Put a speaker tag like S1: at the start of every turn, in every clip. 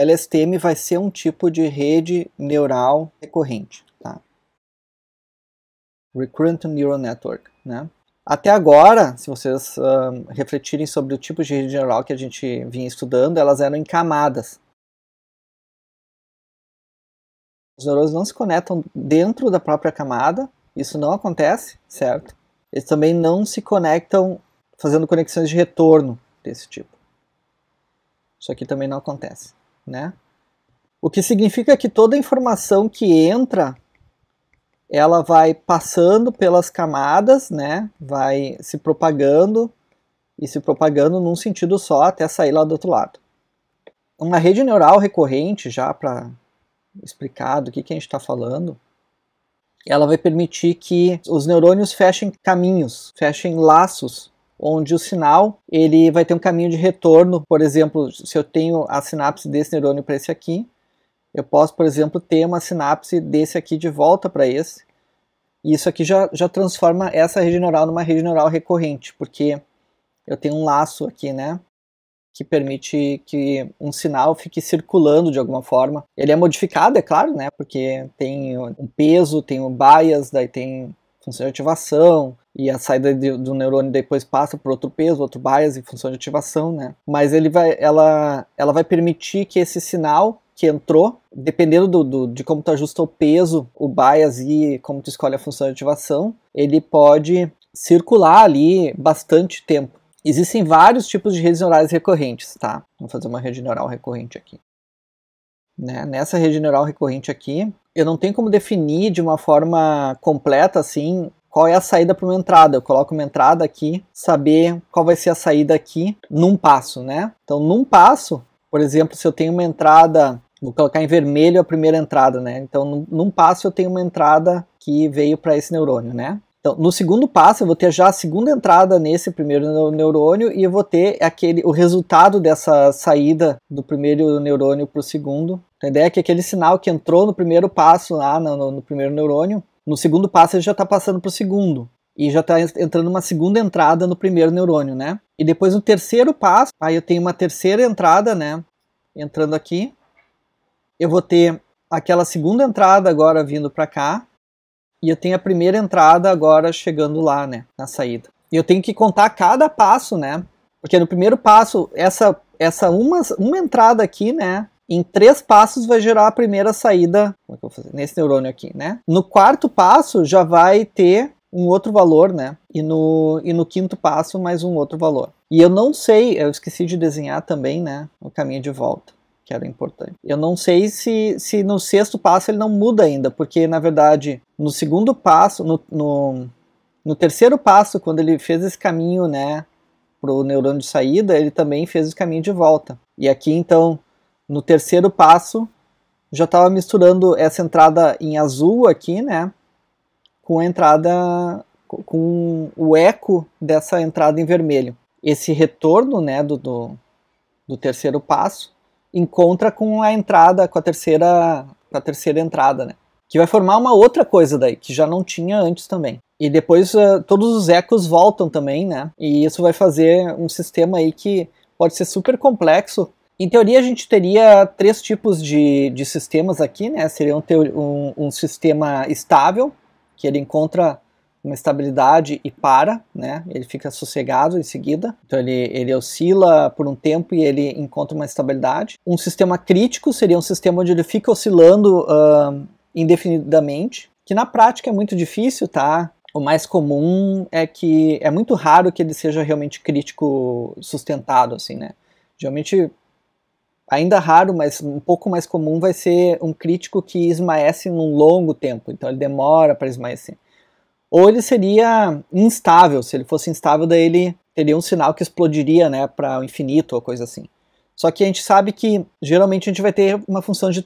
S1: LSTM vai ser um tipo de rede neural recorrente, tá? Recurrent Neural Network, né? Até agora, se vocês uh, refletirem sobre o tipo de rede neural que a gente vinha estudando, elas eram em camadas. Os neurônios não se conectam dentro da própria camada, isso não acontece, certo? Eles também não se conectam fazendo conexões de retorno desse tipo. Isso aqui também não acontece né? O que significa que toda informação que entra, ela vai passando pelas camadas, né? Vai se propagando e se propagando num sentido só até sair lá do outro lado. Uma rede neural recorrente, já para explicar do que, que a gente está falando, ela vai permitir que os neurônios fechem caminhos, fechem laços onde o sinal ele vai ter um caminho de retorno. Por exemplo, se eu tenho a sinapse desse neurônio para esse aqui, eu posso, por exemplo, ter uma sinapse desse aqui de volta para esse. E isso aqui já, já transforma essa rede neural numa rede neural recorrente, porque eu tenho um laço aqui, né? Que permite que um sinal fique circulando de alguma forma. Ele é modificado, é claro, né? Porque tem um peso, tem um bias, daí tem função de ativação, e a saída de, do neurônio depois passa por outro peso, outro bias em função de ativação, né? Mas ele vai, ela, ela vai permitir que esse sinal que entrou, dependendo do, do, de como tu ajusta o peso, o bias e como tu escolhe a função de ativação, ele pode circular ali bastante tempo. Existem vários tipos de redes neurais recorrentes, tá? Vamos fazer uma rede neural recorrente aqui. Né? Nessa rede neural recorrente aqui, eu não tenho como definir de uma forma completa assim qual é a saída para uma entrada. Eu coloco uma entrada aqui, saber qual vai ser a saída aqui num passo, né? Então, num passo, por exemplo, se eu tenho uma entrada, vou colocar em vermelho a primeira entrada, né? Então, num passo eu tenho uma entrada que veio para esse neurônio, né? Então, no segundo passo, eu vou ter já a segunda entrada nesse primeiro neurônio e eu vou ter aquele, o resultado dessa saída do primeiro neurônio para o segundo. Então, a ideia é que aquele sinal que entrou no primeiro passo lá no, no primeiro neurônio, no segundo passo, ele já está passando para o segundo. E já está entrando uma segunda entrada no primeiro neurônio, né? E depois no terceiro passo, aí eu tenho uma terceira entrada, né? Entrando aqui. Eu vou ter aquela segunda entrada agora vindo para cá. E eu tenho a primeira entrada agora chegando lá, né? Na saída. E eu tenho que contar cada passo, né? Porque no primeiro passo, essa, essa uma, uma entrada aqui, né? Em três passos vai gerar a primeira saída é nesse neurônio aqui, né? No quarto passo já vai ter um outro valor, né? E no, e no quinto passo mais um outro valor. E eu não sei, eu esqueci de desenhar também, né? O caminho de volta que era importante. Eu não sei se, se no sexto passo ele não muda ainda, porque na verdade no segundo passo, no, no, no terceiro passo, quando ele fez esse caminho, né, pro neurônio de saída, ele também fez o caminho de volta. E aqui então no terceiro passo, já estava misturando essa entrada em azul aqui, né? Com a entrada, com o eco dessa entrada em vermelho. Esse retorno, né, do, do, do terceiro passo, encontra com a entrada, com a terceira, com a terceira entrada, né? Que vai formar uma outra coisa daí, que já não tinha antes também. E depois uh, todos os ecos voltam também, né? E isso vai fazer um sistema aí que pode ser super complexo em teoria, a gente teria três tipos de, de sistemas aqui, né? Seria um, um, um sistema estável, que ele encontra uma estabilidade e para, né? Ele fica sossegado em seguida. Então ele, ele oscila por um tempo e ele encontra uma estabilidade. Um sistema crítico seria um sistema onde ele fica oscilando uh, indefinidamente, que na prática é muito difícil, tá? O mais comum é que é muito raro que ele seja realmente crítico sustentado, assim, né? Geralmente ainda raro, mas um pouco mais comum, vai ser um crítico que esmaece num longo tempo, então ele demora para esmaecer. Ou ele seria instável, se ele fosse instável, daí ele teria um sinal que explodiria né, para o infinito ou coisa assim. Só que a gente sabe que geralmente a gente vai ter uma função de,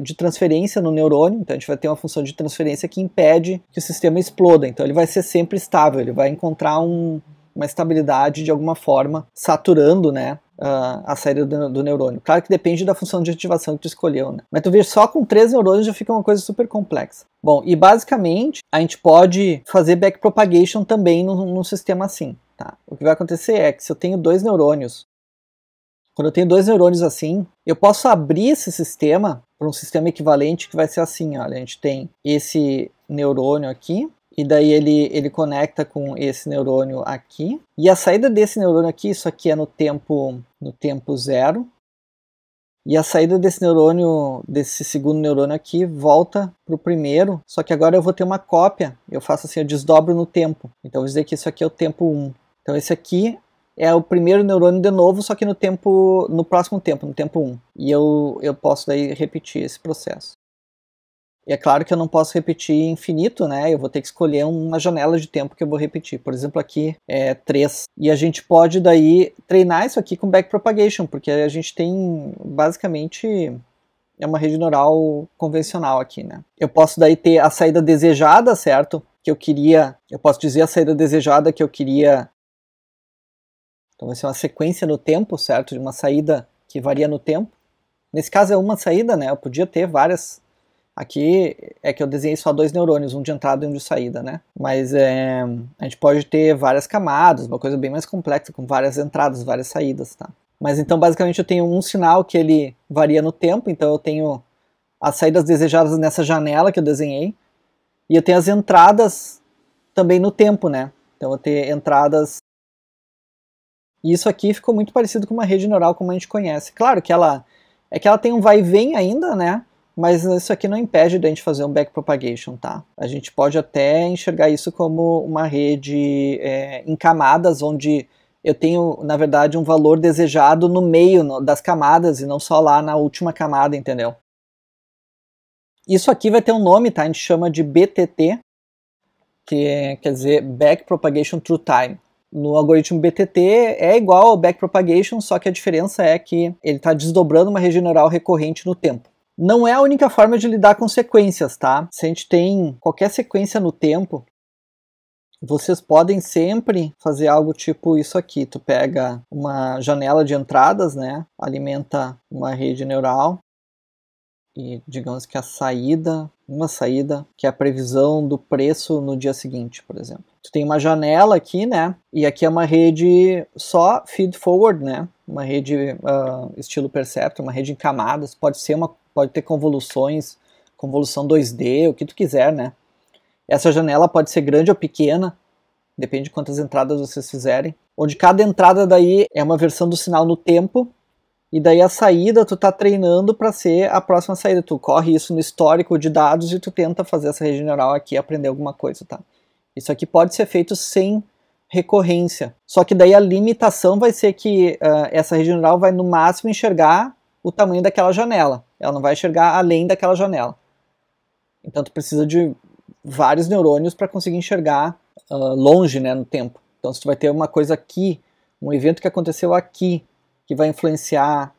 S1: de, transferência no neurônio, então a gente vai ter uma função de transferência que impede que o sistema exploda. Então ele vai ser sempre estável, ele vai encontrar um, uma estabilidade de alguma forma, saturando, né? Uh, a saída do, do, neurônio. Claro que depende da função de ativação que tu escolheu, né? Mas tu vê só com três neurônios já fica uma coisa super complexa. Bom, e basicamente a gente pode fazer backpropagation também num, num sistema assim, tá? O que vai acontecer é que se eu tenho dois neurônios, quando eu tenho dois neurônios assim, eu posso abrir esse sistema para um sistema equivalente que vai ser assim, olha, a gente tem esse neurônio aqui, e daí ele, ele conecta com esse neurônio aqui. E a saída desse neurônio aqui, isso aqui é no tempo, no tempo zero. E a saída desse neurônio, desse segundo neurônio aqui, volta para o primeiro. Só que agora eu vou ter uma cópia. Eu faço assim, eu desdobro no tempo. Então, vou dizer que isso aqui é o tempo 1. Um. Então, esse aqui é o primeiro neurônio de novo, só que no tempo no próximo tempo, no tempo 1. E eu, eu posso daí repetir esse processo. E é claro que eu não posso repetir infinito, né? Eu vou ter que escolher uma janela de tempo que eu vou repetir. Por exemplo, aqui é 3. E a gente pode daí treinar isso aqui com backpropagation, porque a gente tem basicamente é uma rede neural convencional aqui, né? Eu posso daí ter a saída desejada, certo? Que eu queria, eu posso dizer a saída desejada que eu queria. Então vai ser uma sequência no tempo, certo? De uma saída que varia no tempo. Nesse caso é uma saída, né? Eu podia ter várias Aqui é que eu desenhei só dois neurônios, um de entrada e um de saída, né? Mas é, a gente pode ter várias camadas, uma coisa bem mais complexa, com várias entradas, várias saídas, tá? Mas então, basicamente, eu tenho um sinal que ele varia no tempo, então eu tenho as saídas desejadas nessa janela que eu desenhei, e eu tenho as entradas também no tempo, né? Então eu tenho entradas. E isso aqui ficou muito parecido com uma rede neural como a gente conhece. Claro que ela é que ela tem um vai e vem ainda, né? Mas isso aqui não impede da gente fazer um backpropagation, tá? A gente pode até enxergar isso como uma rede é, em camadas, onde eu tenho, na verdade, um valor desejado no meio das camadas e não só lá na última camada, entendeu? Isso aqui vai ter um nome, tá? A gente chama de BTT, que é, quer dizer Backpropagation Through Time. No algoritmo BTT é igual ao Backpropagation, só que a diferença é que ele está desdobrando uma rede neural recorrente no tempo. Não é a única forma de lidar com sequências, tá? Se a gente tem qualquer sequência no tempo, vocês podem sempre fazer algo tipo isso aqui. Tu pega uma janela de entradas, né? Alimenta uma rede neural e digamos que a saída, uma saída que é a previsão do preço no dia seguinte, por exemplo tu tem uma janela aqui, né? E aqui é uma rede só feed forward, né? Uma rede uh, estilo Perceptron, uma rede em camadas, pode ser uma, pode ter convoluções, convolução 2D, o que tu quiser, né? Essa janela pode ser grande ou pequena, depende de quantas entradas vocês fizerem. Onde cada entrada daí é uma versão do sinal no tempo, e daí a saída tu tá treinando para ser a próxima saída. Tu corre isso no histórico de dados e tu tenta fazer essa rede neural aqui aprender alguma coisa, tá? Isso aqui pode ser feito sem recorrência. Só que daí a limitação vai ser que uh, essa rede neural vai no máximo enxergar o tamanho daquela janela. Ela não vai enxergar além daquela janela. Então tu precisa de vários neurônios para conseguir enxergar uh, longe, né, no tempo. Então se tu vai ter uma coisa aqui, um evento que aconteceu aqui, que vai influenciar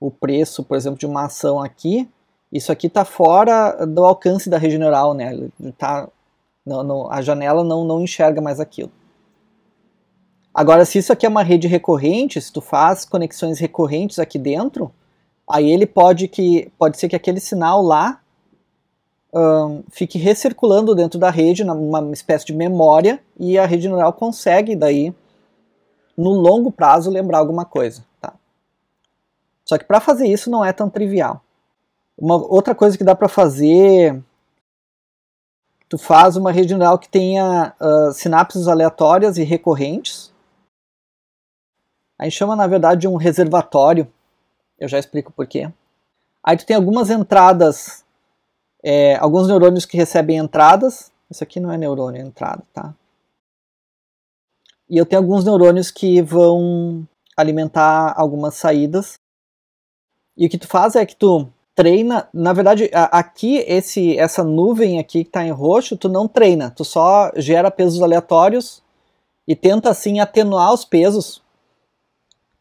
S1: o preço, por exemplo, de uma ação aqui, isso aqui está fora do alcance da rede neural, né? Está não, não, a janela não, não enxerga mais aquilo. Agora, se isso aqui é uma rede recorrente, se tu faz conexões recorrentes aqui dentro, aí ele pode que pode ser que aquele sinal lá um, fique recirculando dentro da rede, numa espécie de memória, e a rede neural consegue daí, no longo prazo, lembrar alguma coisa. Tá? Só que para fazer isso não é tão trivial. Uma outra coisa que dá para fazer tu faz uma rede neural que tenha uh, sinapses aleatórias e recorrentes. A gente chama, na verdade, de um reservatório. Eu já explico por quê. Aí tu tem algumas entradas, é, alguns neurônios que recebem entradas. Isso aqui não é neurônio, é entrada, tá? E eu tenho alguns neurônios que vão alimentar algumas saídas. E o que tu faz é que tu treina, na verdade, aqui esse essa nuvem aqui que está em roxo, tu não treina, tu só gera pesos aleatórios e tenta assim atenuar os pesos.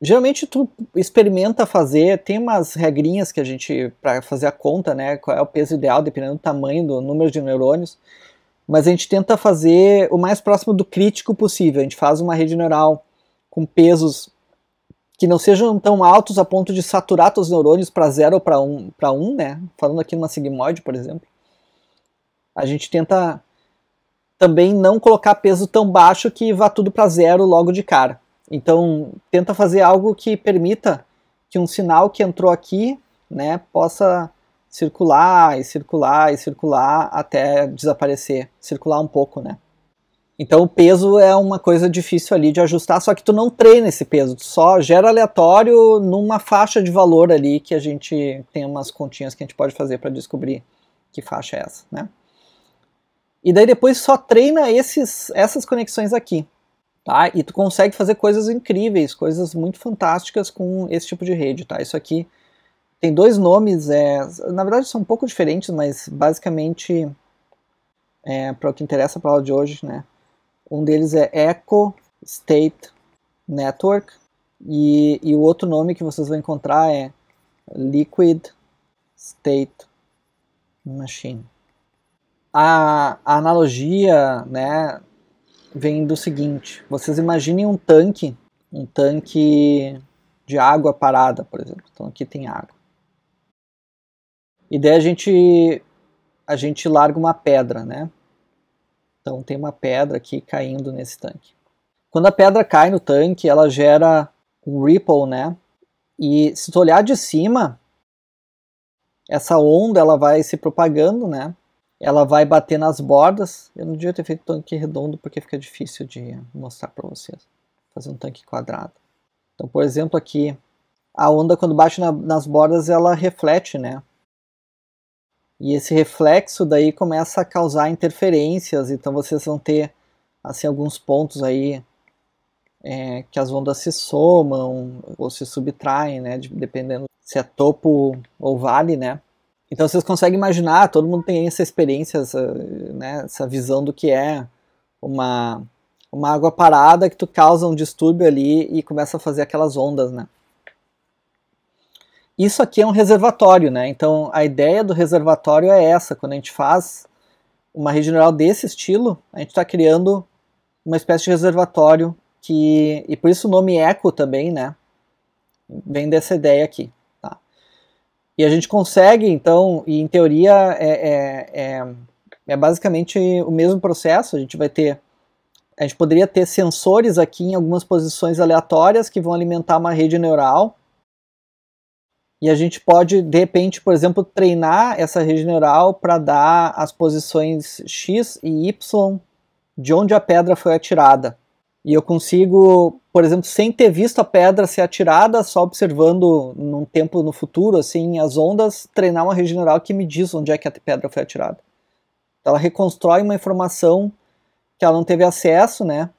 S1: Geralmente tu experimenta fazer, tem umas regrinhas que a gente para fazer a conta, né, qual é o peso ideal dependendo do tamanho do número de neurônios, mas a gente tenta fazer o mais próximo do crítico possível. A gente faz uma rede neural com pesos que não sejam tão altos a ponto de saturar os neurônios para zero ou para um, um, né? Falando aqui numa sigmoide, por exemplo. A gente tenta também não colocar peso tão baixo que vá tudo para zero logo de cara. Então, tenta fazer algo que permita que um sinal que entrou aqui, né, possa circular e circular e circular até desaparecer, circular um pouco, né? Então o peso é uma coisa difícil ali de ajustar, só que tu não treina esse peso, tu só gera aleatório numa faixa de valor ali que a gente tem umas continhas que a gente pode fazer para descobrir que faixa é essa, né? E daí depois só treina esses, essas conexões aqui, tá? E tu consegue fazer coisas incríveis, coisas muito fantásticas com esse tipo de rede, tá? Isso aqui tem dois nomes, é, na verdade são um pouco diferentes, mas basicamente é, para o que interessa a aula de hoje, né? Um deles é Echo State Network e, e o outro nome que vocês vão encontrar é Liquid State Machine. A, a analogia né, vem do seguinte: vocês imaginem um tanque, um tanque de água parada, por exemplo. Então aqui tem água. E daí a gente, a gente larga uma pedra, né? Então tem uma pedra aqui caindo nesse tanque. Quando a pedra cai no tanque, ela gera um ripple, né? E se tu olhar de cima, essa onda ela vai se propagando, né? Ela vai bater nas bordas. Eu não devia ter feito tanque redondo porque fica difícil de mostrar para vocês. Fazer um tanque quadrado. Então, por exemplo, aqui a onda quando bate na, nas bordas ela reflete, né? E esse reflexo daí começa a causar interferências, então vocês vão ter assim alguns pontos aí é, que as ondas se somam ou se subtraem, né, dependendo se é topo ou vale, né? Então vocês conseguem imaginar, todo mundo tem essa experiência, essa, né, essa visão do que é uma uma água parada que tu causa um distúrbio ali e começa a fazer aquelas ondas, né? Isso aqui é um reservatório, né? Então a ideia do reservatório é essa. Quando a gente faz uma rede neural desse estilo, a gente está criando uma espécie de reservatório que. E por isso o nome eco também, né? Vem dessa ideia aqui. Tá? E a gente consegue, então, e em teoria é, é, é, é basicamente o mesmo processo. A gente vai ter a gente poderia ter sensores aqui em algumas posições aleatórias que vão alimentar uma rede neural e a gente pode, de repente, por exemplo, treinar essa rede neural para dar as posições x e y de onde a pedra foi atirada. E eu consigo, por exemplo, sem ter visto a pedra ser atirada, só observando num tempo no futuro, assim, as ondas, treinar uma rede neural que me diz onde é que a pedra foi atirada. Então, ela reconstrói uma informação que ela não teve acesso, né?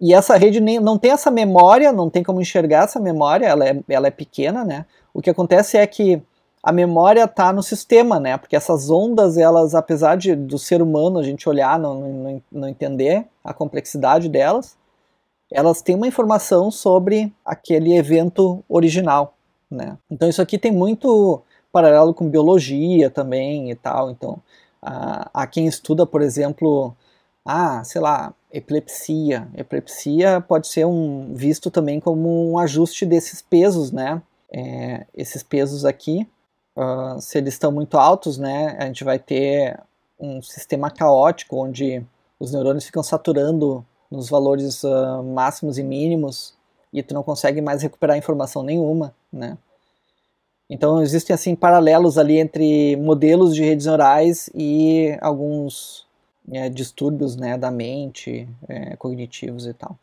S1: E essa rede nem, não tem essa memória, não tem como enxergar essa memória, ela é, ela é pequena, né? O que acontece é que a memória está no sistema, né? Porque essas ondas, elas, apesar de do ser humano a gente olhar, não, não, não entender a complexidade delas, elas têm uma informação sobre aquele evento original, né? Então isso aqui tem muito paralelo com biologia também e tal. Então, a, a quem estuda, por exemplo, ah, sei lá, epilepsia. Epilepsia pode ser um, visto também como um ajuste desses pesos, né? É, esses pesos aqui, uh, se eles estão muito altos, né? A gente vai ter um sistema caótico onde os neurônios ficam saturando nos valores uh, máximos e mínimos e tu não consegue mais recuperar informação nenhuma, né? Então existem assim paralelos ali entre modelos de redes neurais e alguns é, distúrbios né, da mente, é, cognitivos e tal.